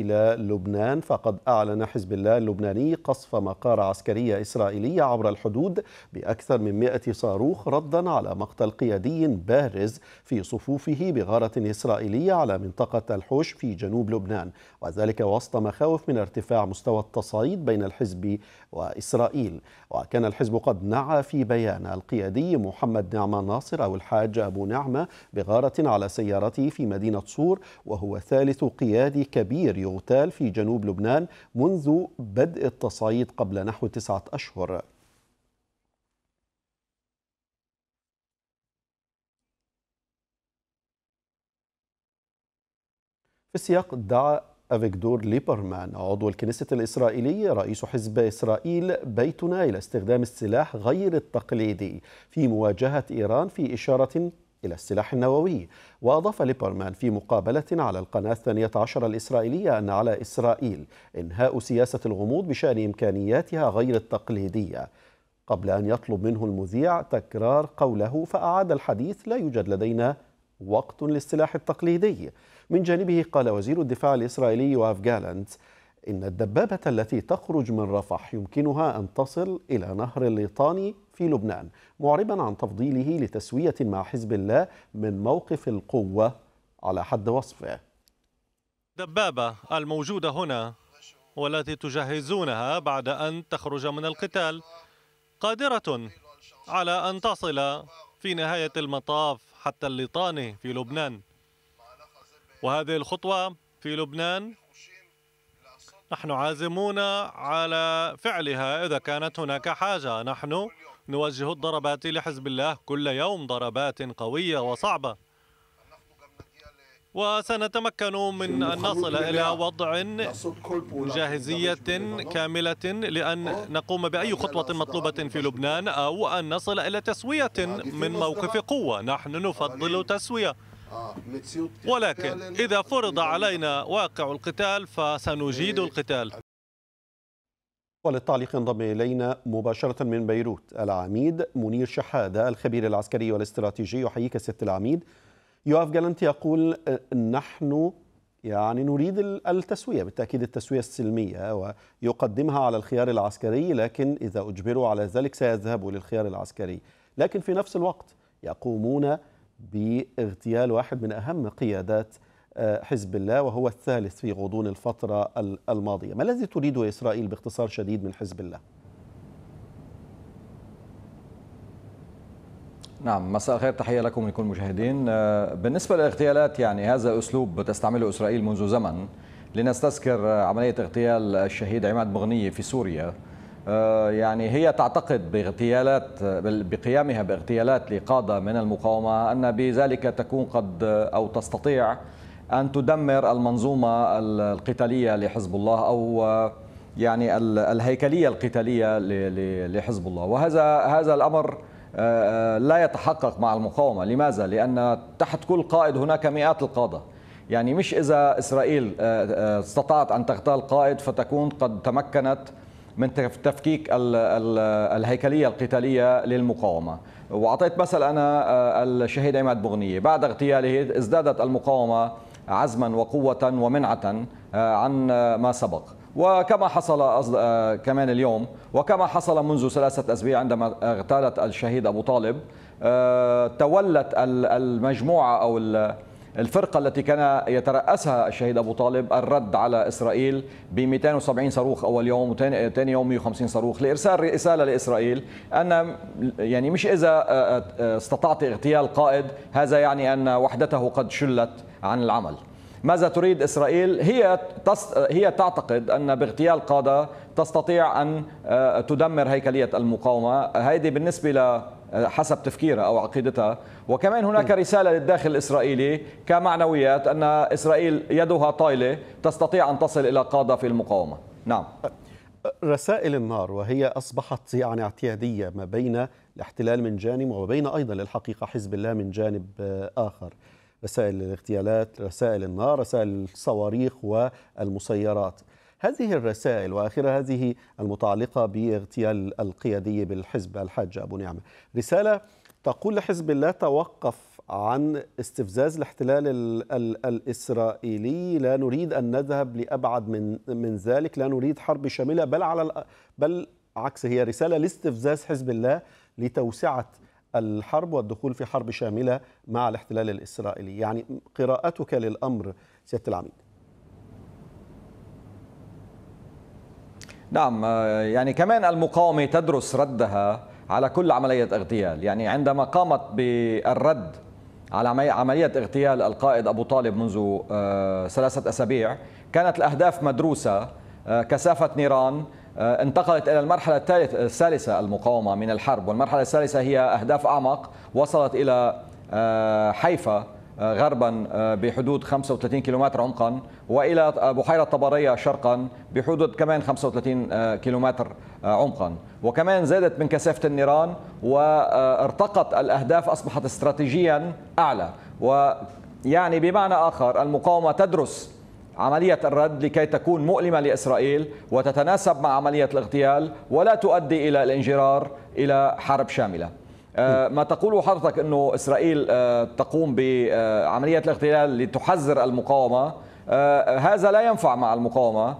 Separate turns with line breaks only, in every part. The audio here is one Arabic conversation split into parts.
إلى لبنان فقد أعلن حزب الله اللبناني قصف مقار عسكرية إسرائيلية عبر الحدود بأكثر من 100 صاروخ ردا على مقتل قيادي بارز في صفوفه بغارة إسرائيلية على منطقة الحوش في جنوب لبنان وذلك وسط مخاوف من ارتفاع مستوى التصعيد بين الحزب وإسرائيل وكان الحزب قد نعى في بيان القيادي محمد نعمة ناصر أو الحاج أبو نعمة بغارة على سيارته في مدينة صور وهو ثالث قيادي كبير يغتال في جنوب لبنان منذ بدء التصعيد قبل نحو تسعة أشهر في السياق دعا أفيكدور ليبرمان عضو الكنيسة الإسرائيلي رئيس حزب إسرائيل بيتنا إلى استخدام السلاح غير التقليدي في مواجهة إيران في إشارة إلى السلاح النووي وأضاف ليبرمان في مقابلة على القناة الثانية عشر الإسرائيلية أن على إسرائيل إنهاء سياسة الغموض بشأن إمكانياتها غير التقليدية قبل أن يطلب منه المذيع تكرار قوله فأعاد الحديث لا يوجد لدينا وقت للسلاح التقليدي من جانبه قال وزير الدفاع الإسرائيلي واف جالانت إن الدبابة التي تخرج من رفح يمكنها أن تصل إلى نهر الليطاني في لبنان معربا عن تفضيله لتسوية مع حزب الله من موقف القوة على حد وصفه
الدبابة الموجودة هنا والتي تجهزونها بعد أن تخرج من القتال قادرة على أن تصل في نهاية المطاف حتى الليطاني في لبنان وهذه الخطوة في لبنان نحن عازمون على فعلها إذا كانت هناك حاجة نحن نوجه الضربات لحزب الله كل يوم ضربات قوية وصعبة وسنتمكن من أن نصل إلى وضع جاهزية كاملة لأن نقوم بأي خطوة مطلوبة في لبنان أو أن نصل إلى تسوية من موقف قوة نحن نفضل تسوية آه. ولكن إذا فرض علينا واقع القتال فسنجيد إيه. القتال
وللتعليق ينضم إلينا مباشرة من بيروت العميد منير شحادة الخبير العسكري والاستراتيجي يحييك ست العميد يوف جالنت يقول آه، نحن يعني نريد التسوية بالتأكيد التسوية السلمية ويقدمها على الخيار العسكري لكن إذا أجبروا على ذلك سيذهبوا للخيار العسكري لكن في نفس الوقت يقومون باغتيال واحد من أهم قيادات آه، حزب الله وهو الثالث في غضون الفترة الماضية ما الذي تريده إسرائيل باختصار شديد من حزب الله؟
نعم مساء الخير تحية لكم لكل المشاهدين آه، بالنسبة للاغتيالات يعني هذا أسلوب تستعمله إسرائيل منذ زمن لنستذكر آه، عملية اغتيال الشهيد عماد مغنية في سوريا آه، يعني هي تعتقد باغتيالات بقيامها باغتيالات لقادة من المقاومة أن بذلك تكون قد أو تستطيع أن تدمر المنظومة القتالية لحزب الله أو يعني الهيكلية القتالية لحزب الله وهذا هذا الأمر آه، آه، لا يتحقق مع المقاومة لماذا؟ لأن تحت كل قائد هناك مئات القادة يعني مش إذا إسرائيل استطاعت أن تغتال قائد فتكون قد تمكنت من تفكيك الهيكلية القتالية للمقاومة وأعطيت مثل أنا آه، الشهيد عماد بغنية بعد اغتياله ازدادت المقاومة عزما وقوة ومنعة آه، عن آه، ما سبق وكما حصل كمان اليوم وكما حصل منذ ثلاثة أسابيع عندما اغتالت الشهيد أبو طالب تولت المجموعة أو الفرقة التي كان يترأسها الشهيد أبو طالب الرد على إسرائيل ب 270 صاروخ أول يوم وثاني يوم 150 صاروخ لإرسال رسالة لإسرائيل أن يعني مش إذا آه، آه، استطعت اغتيال قائد هذا يعني أن وحدته قد شلت عن العمل ماذا تريد اسرائيل؟ هي هي تعتقد ان باغتيال قاده تستطيع ان آه، تدمر هيكليه المقاومه، هذه بالنسبه ل حسب تفكيرها أو عقيدتها وكمان هناك رسالة للداخل الإسرائيلي كمعنويات أن إسرائيل يدها طايلة تستطيع أن تصل إلى قادة في المقاومة نعم
رسائل النار وهي أصبحت يعني اعتيادية ما بين الاحتلال من جانب وبين أيضا للحقيقة حزب الله من جانب آخر رسائل الاغتيالات رسائل النار رسائل الصواريخ والمسيرات هذه الرسائل وآخر هذه المتعلقة باغتيال القيادي بالحزب الحاج أبو نعمة رسالة تقول لحزب الله توقف عن استفزاز الاحتلال الـ الـ الاسرائيلي لا نريد ان نذهب لابعد من من ذلك لا نريد حرب شامله بل على بل عكس هي رساله لاستفزاز حزب الله لتوسعه الحرب والدخول في حرب شامله مع الاحتلال الاسرائيلي يعني قراءتك للامر سياده العميد
نعم آه، يعني كمان المقاومة تدرس ردها على كل عملية اغتيال يعني عندما قامت بالرد على عملية اغتيال القائد أبو طالب منذ آه، ثلاثة أسابيع كانت الأهداف مدروسة آه، كثافة نيران انتقلت إلى المرحلة الثالثة المقاومة من الحرب والمرحلة الثالثة هي أهداف أعمق وصلت إلى حيفا آه، غربا آه، بحدود 35 كيلومتر عمقا والى بحيره طبريه شرقا بحدود كمان 35 آه، كيلومتر عمقا وكمان زادت من كثافه النيران وارتقت الاهداف اصبحت استراتيجيا اعلى ويعني بمعنى اخر المقاومه تدرس عملية الرد لكي تكون مؤلمة لإسرائيل وتتناسب مع عملية الاغتيال ولا تؤدي إلى الانجرار إلى حرب شاملة آه، ما تقوله حضرتك أنه إسرائيل آه، تقوم بعملية الاغتيال لتحذر المقاومة آه، هذا لا ينفع مع المقاومة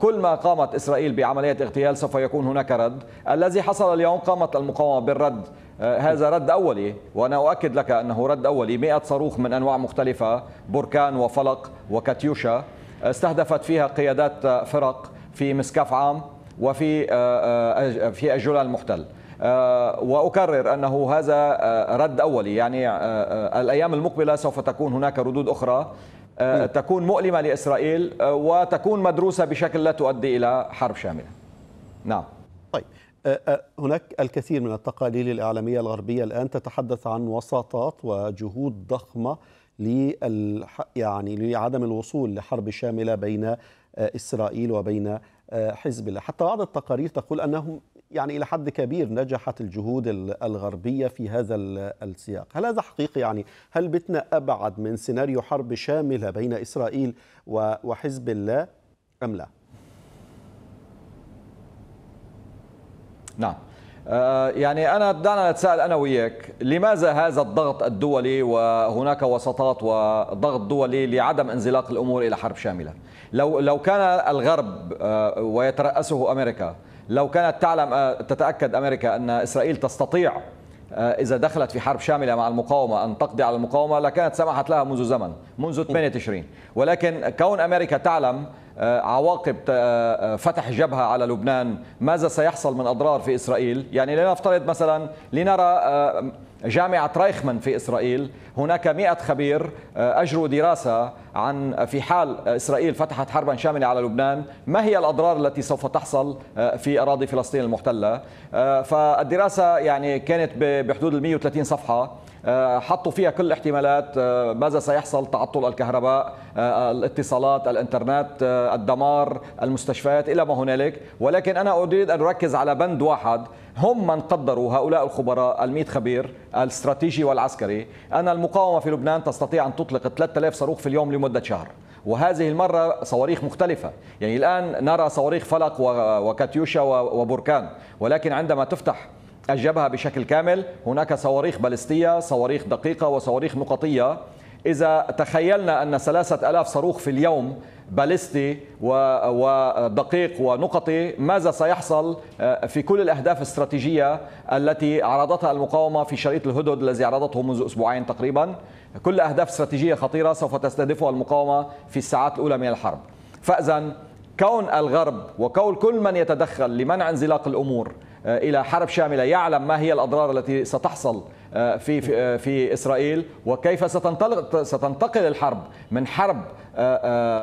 كل ما قامت إسرائيل بعملية اغتيال سوف يكون هناك رد الذي حصل اليوم قامت المقاومة بالرد هذا رد أولي وأنا أؤكد لك أنه رد أولي مئة صاروخ من أنواع مختلفة بركان وفلق وكاتيوشا استهدفت فيها قيادات فرق في مسكاف عام وفي آه، آه، في الجولان المحتل آه، واكرر انه هذا رد اولي يعني الايام المقبله سوف تكون هناك ردود اخرى تكون مؤلمه لاسرائيل وتكون مدروسه بشكل لا تؤدي الى حرب شامله. نعم. طيب
هناك الكثير من التقاليل الاعلاميه الغربيه الان تتحدث عن وساطات وجهود ضخمه يعني لعدم الوصول لحرب شامله بين اسرائيل وبين آه، حزب الله حتى بعض التقارير تقول أنهم يعني إلى حد كبير نجحت الجهود الغربية في هذا السياق هل هذا حقيقي يعني هل بتنا أبعد من سيناريو حرب شاملة بين إسرائيل وحزب الله
أم لا؟ نعم آه، يعني أنا دعنا نتساءل أنا وياك لماذا هذا الضغط الدولي وهناك وسطات وضغط دولي لعدم انزلاق الأمور إلى حرب شاملة لو, لو كان الغرب آه، ويترأسه أمريكا لو كانت تعلم آه، تتأكد أمريكا أن إسرائيل تستطيع إذا دخلت في حرب شاملة مع المقاومة أن تقضي على المقاومة لكانت سمحت لها منذ زمن منذ 8 تشرين ولكن كون أمريكا تعلم آه، عواقب آه، آه، فتح جبهة على لبنان ماذا سيحصل من أضرار في إسرائيل يعني لنفترض مثلا لنرى جامعة رايخمان في إسرائيل هناك مئة خبير أجروا دراسة عن في حال إسرائيل فتحت حربا شاملة على لبنان ما هي الأضرار التي سوف تحصل في أراضي فلسطين المحتلة فالدراسة يعني كانت بحدود ال 130 صفحة آه، حطوا فيها كل الاحتمالات آه، ماذا سيحصل تعطل الكهرباء آه، الاتصالات الانترنت الدمار المستشفيات إلى ما هنالك ولكن أنا أريد أن أركز على بند واحد هم من قدروا هؤلاء الخبراء الميت خبير الاستراتيجي والعسكري أن المقاومة في لبنان تستطيع أن تطلق 3000 صاروخ في اليوم لمدة شهر وهذه المرة صواريخ مختلفة يعني الآن نرى صواريخ فلق وكاتيوشا وبركان ولكن عندما تفتح الجبهة بشكل كامل هناك صواريخ بالستية صواريخ دقيقة وصواريخ نقطية إذا تخيلنا أن ثلاثة ألاف صاروخ في اليوم باليستي ودقيق ونقطي ماذا سيحصل آه، في كل الأهداف الاستراتيجية التي عرضتها المقاومة في شريط الهدد الذي عرضته منذ أسبوعين تقريبا كل أهداف استراتيجية خطيرة سوف تستهدفها المقاومة في الساعات الأولى من الحرب فإذا كون الغرب وكون كل من يتدخل لمنع انزلاق الأمور آه، الى حرب شامله يعلم ما هي الاضرار التي ستحصل آه، في آه، في اسرائيل وكيف ستنطلق ستنتقل الحرب من حرب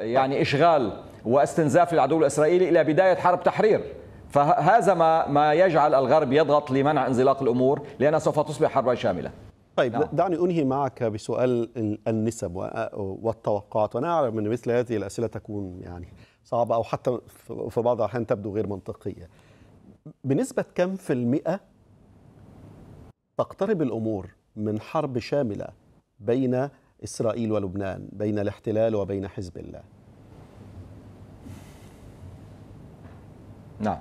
يعني اشغال واستنزاف للعدو الاسرائيلي الى بدايه حرب تحرير فهذا ما ما يجعل الغرب يضغط لمنع انزلاق الامور لانها سوف تصبح حربا شامله طيب نعم.
دعني انهي معك بسؤال النسب والتوقعات وانا اعلم ان مثل هذه الاسئله تكون يعني صعبه او حتى في بعض الاحيان تبدو غير منطقيه بنسبة كم في المئة تقترب الأمور من حرب شاملة بين إسرائيل ولبنان بين الاحتلال وبين حزب الله
نعم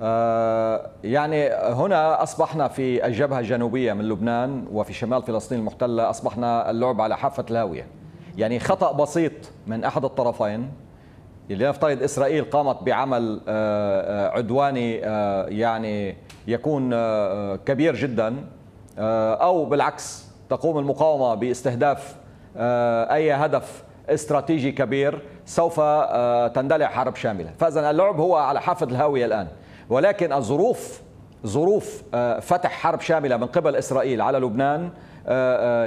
آه، يعني هنا أصبحنا في الجبهة الجنوبية من لبنان وفي شمال فلسطين المحتلة أصبحنا اللعب على حافة الهاوية يعني خطأ بسيط من أحد الطرفين لنفترض اسرائيل قامت بعمل آه، آه، عدواني آه، يعني يكون كبير جدا او بالعكس تقوم المقاومه باستهداف اي هدف استراتيجي كبير سوف تندلع حرب شامله، فاذا اللعب هو على حافه الهاويه الان، ولكن الظروف ظروف فتح حرب شامله من قبل اسرائيل على لبنان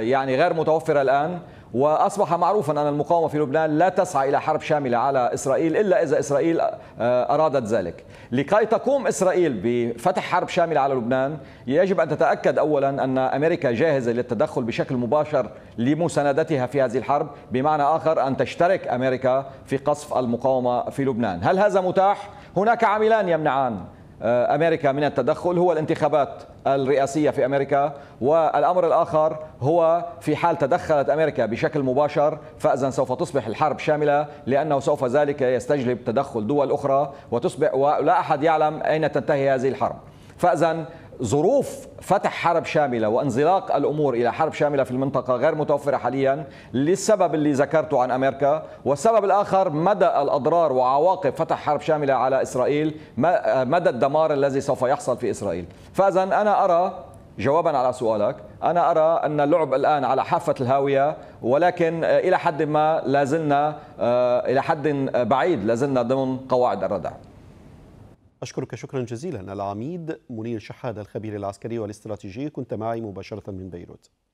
يعني غير متوفره الان واصبح معروفا ان المقاومه في لبنان لا تسعى الى حرب شامله على اسرائيل الا اذا اسرائيل آه، ارادت ذلك. لكي تقوم اسرائيل بفتح حرب شامله على لبنان يجب ان تتاكد اولا ان امريكا جاهزه للتدخل بشكل مباشر لمساندتها في هذه الحرب، بمعنى اخر ان تشترك امريكا في قصف المقاومه في لبنان. هل هذا متاح؟ هناك عاملان يمنعان آه، امريكا من التدخل هو الانتخابات الرئاسيه في امريكا والامر الاخر هو في حال تدخلت امريكا بشكل مباشر فاذا سوف تصبح الحرب شامله لانه سوف ذلك يستجلب تدخل دول اخرى وتصبح ولا احد يعلم اين تنتهي هذه الحرب فاذا ظروف فتح حرب شاملة وانزلاق الأمور إلى حرب شاملة في المنطقة غير متوفرة حاليا للسبب اللي ذكرته عن أمريكا والسبب الآخر مدى الأضرار وعواقب فتح حرب شاملة على إسرائيل مدى الدمار الذي سوف يحصل في إسرائيل فإذا أنا أرى جوابا على سؤالك أنا أرى أن اللعب الآن على حافة الهاوية ولكن إلى حد ما لازلنا آه، إلى حد بعيد لازلنا ضمن قواعد الردع
أشكرك شكرا جزيلا العميد منير شحادة الخبير العسكري والاستراتيجي كنت معي مباشرة من بيروت